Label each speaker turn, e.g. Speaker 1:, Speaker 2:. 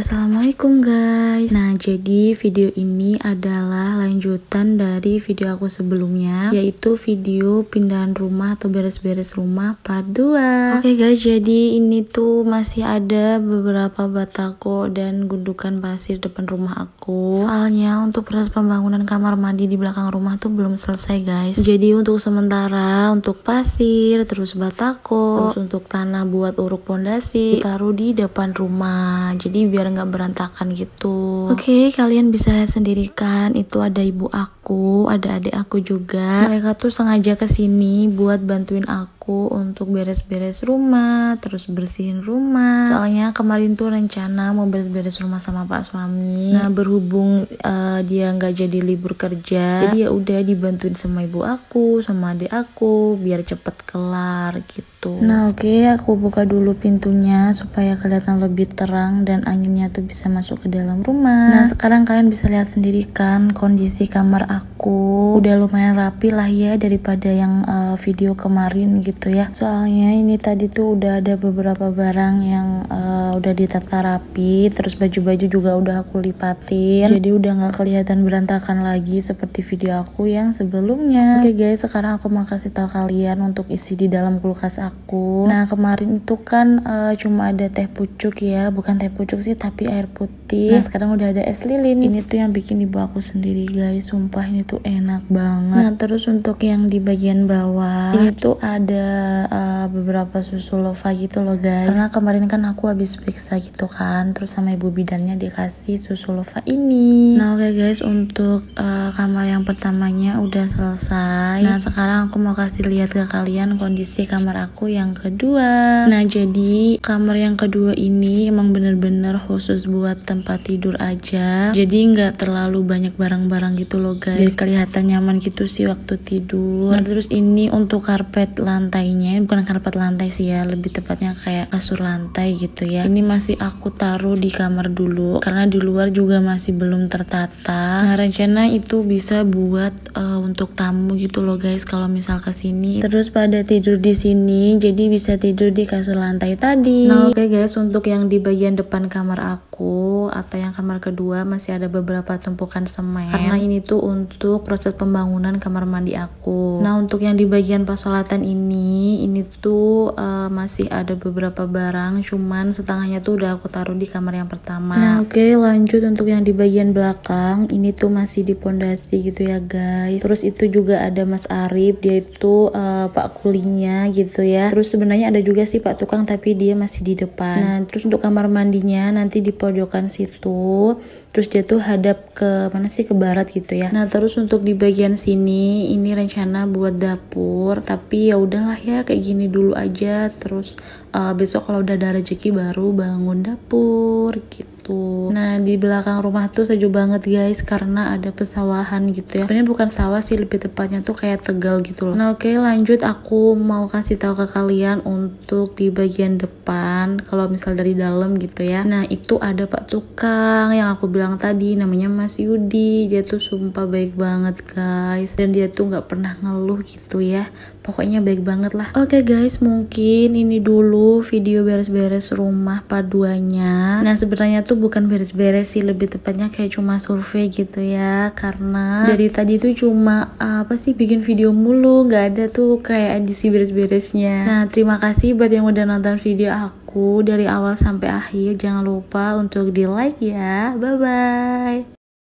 Speaker 1: Assalamualaikum guys Nah jadi video ini adalah lanjutan dari video aku sebelumnya Yaitu video pindahan rumah atau beres-beres rumah part 2 Oke okay guys jadi ini tuh masih ada beberapa batako dan gundukan pasir depan rumah aku Soalnya untuk proses pembangunan kamar mandi di belakang rumah tuh belum selesai guys Jadi untuk sementara untuk pasir terus batako terus untuk tanah buat uruk pondasi ditaruh di depan rumah Jadi biar bener-bener nggak berantakan gitu. Oke, okay, kalian bisa lihat sendiri kan, itu ada ibu aku, ada adik aku juga. Mereka tuh sengaja kesini buat bantuin aku untuk beres-beres rumah, terus bersihin rumah. Soalnya kemarin tuh rencana mau beres-beres rumah sama Pak suami. Nah, berhubung uh, dia nggak jadi libur kerja, jadi ya udah dibantuin sama ibu aku, sama adik aku, biar cepet kelar gitu. Nah, oke, okay, aku buka dulu pintunya supaya kelihatan lebih terang dan anginnya pintunya tuh bisa masuk ke dalam rumah. Nah sekarang kalian bisa lihat sendiri kan kondisi kamar aku udah lumayan rapi lah ya daripada yang uh, video kemarin gitu ya. Soalnya ini tadi tuh udah ada beberapa barang yang uh, udah ditata rapi, terus baju-baju juga udah aku lipatin. Jadi udah nggak kelihatan berantakan lagi seperti video aku yang sebelumnya. Oke okay guys sekarang aku mau kasih tahu kalian untuk isi di dalam kulkas aku. Nah kemarin itu kan uh, cuma ada teh pucuk ya, bukan teh pucuk sih tapi tapi air putih nah sekarang udah ada es lilin ini tuh yang bikin ibu aku sendiri guys sumpah ini tuh enak banget nah terus untuk yang di bagian bawah itu ada uh, beberapa susu lova gitu loh guys karena kemarin kan aku habis periksa gitu kan terus sama ibu bidannya dikasih susu lova ini nah oke okay guys untuk uh, kamar yang pertamanya udah selesai nah sekarang aku mau kasih lihat ke kalian kondisi kamar aku yang kedua nah jadi kamar yang kedua ini emang bener-bener khusus buat tempat tidur aja jadi nggak terlalu banyak barang-barang gitu loh guys biar kelihatan nyaman gitu sih waktu tidur nah, terus ini untuk karpet lantainya bukan karpet lantai sih ya lebih tepatnya kayak kasur lantai gitu ya ini masih aku taruh di kamar dulu karena di luar juga masih belum tertata nah rencana itu bisa buat uh, untuk tamu gitu loh guys kalau misal kesini terus pada tidur di sini jadi bisa tidur di kasur lantai tadi nah oke okay guys untuk yang di bagian depan kamar aku atau yang kamar kedua masih ada beberapa tumpukan semen karena ini tuh untuk proses pembangunan kamar mandi aku nah untuk yang di bagian pasolatan ini ini tuh uh, masih ada beberapa barang cuman setengahnya tuh udah aku taruh di kamar yang pertama nah oke okay, lanjut untuk yang di bagian belakang ini tuh masih di pondasi gitu ya guys terus itu juga ada Mas Arif dia itu uh, pak kulinya gitu ya terus sebenarnya ada juga sih pak tukang tapi dia masih di depan nah terus untuk kamar mandinya nanti di pojokan situ terus dia tuh hadap ke mana sih ke barat gitu ya nah terus untuk di bagian sini ini rencana buat dapur tapi ya udahlah ya kayak gini dulu aja terus uh, besok kalau udah ada rezeki baru bangun dapur gitu gitu. nah di belakang rumah tuh sejuk banget guys karena ada pesawahan gitu ya sebenarnya bukan sawah sih lebih tepatnya tuh kayak tegal gitu loh nah oke okay, lanjut aku mau kasih tahu ke kalian untuk di bagian depan kalau misal dari dalam gitu ya nah itu ada pak tukang yang aku bilang tadi namanya Mas Yudi dia tuh sumpah baik banget guys dan dia tuh nggak pernah ngeluh gitu ya pokoknya baik banget lah oke okay guys mungkin ini dulu video beres-beres rumah paduannya nah sebenarnya tuh bukan beres-beres sih lebih tepatnya kayak cuma survei gitu ya karena dari tadi tuh cuma apa sih bikin video mulu nggak ada tuh kayak edisi beres-beresnya nah terima kasih buat yang udah nonton video aku dari awal sampai akhir jangan lupa untuk di like ya bye bye